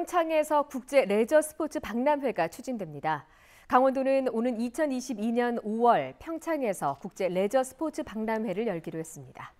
평창에서 국제 레저 스포츠 박람회가 추진됩니다. 강원도는 오는 2022년 5월 평창에서 국제 레저 스포츠 박람회를 열기로 했습니다.